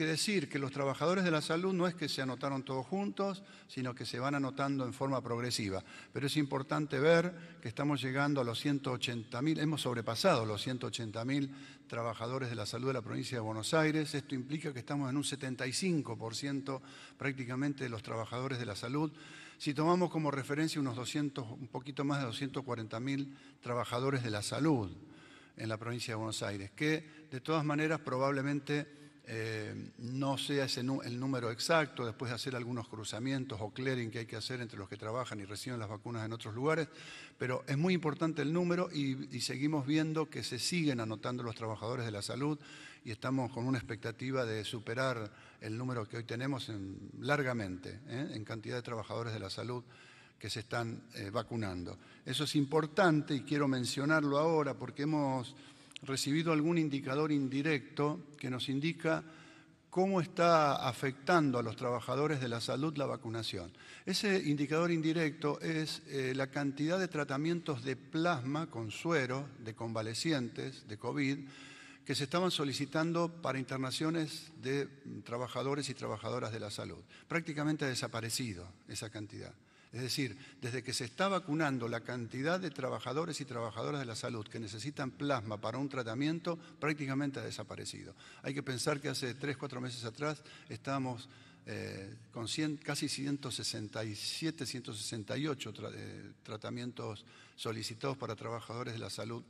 que decir que los trabajadores de la salud no es que se anotaron todos juntos, sino que se van anotando en forma progresiva. Pero es importante ver que estamos llegando a los 180.000, hemos sobrepasado los 180.000 trabajadores de la salud de la provincia de Buenos Aires. Esto implica que estamos en un 75% prácticamente de los trabajadores de la salud. Si tomamos como referencia unos 200, un poquito más de 240.000 trabajadores de la salud en la provincia de Buenos Aires, que de todas maneras probablemente eh, no sea ese el número exacto, después de hacer algunos cruzamientos o clearing que hay que hacer entre los que trabajan y reciben las vacunas en otros lugares, pero es muy importante el número y, seguimos viendo que se siguen anotando los trabajadores de la salud y estamos con una expectativa de superar el número que hoy tenemos largamente ¿eh? en cantidad de trabajadores de la salud que se están eh, vacunando. Eso es importante y quiero mencionarlo ahora porque hemos recibido algún indicador indirecto que nos indica cómo está afectando a los trabajadores de la salud la vacunación. Ese indicador indirecto es eh, la cantidad de tratamientos de plasma con suero de convalecientes de COVID que se estaban solicitando para internaciones de trabajadores y trabajadoras de la salud. Prácticamente ha desaparecido esa cantidad. Es decir, desde que se está vacunando la cantidad de trabajadores y trabajadoras de la salud que necesitan plasma para un tratamiento prácticamente ha desaparecido. Hay que pensar que hace tres, cuatro meses atrás estábamos eh, con casi 167, 168 eh, tratamientos solicitados para trabajadores de la salud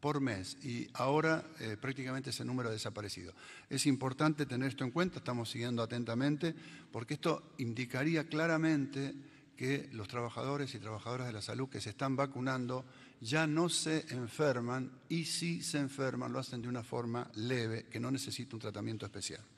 por mes y ahora eh, prácticamente ese número ha desaparecido. Es importante tener esto en cuenta, estamos siguiendo atentamente, porque esto indicaría claramente que los trabajadores y trabajadoras de la salud que se están vacunando ya no se enferman y si se enferman lo hacen de una forma leve que no necesita un tratamiento especial.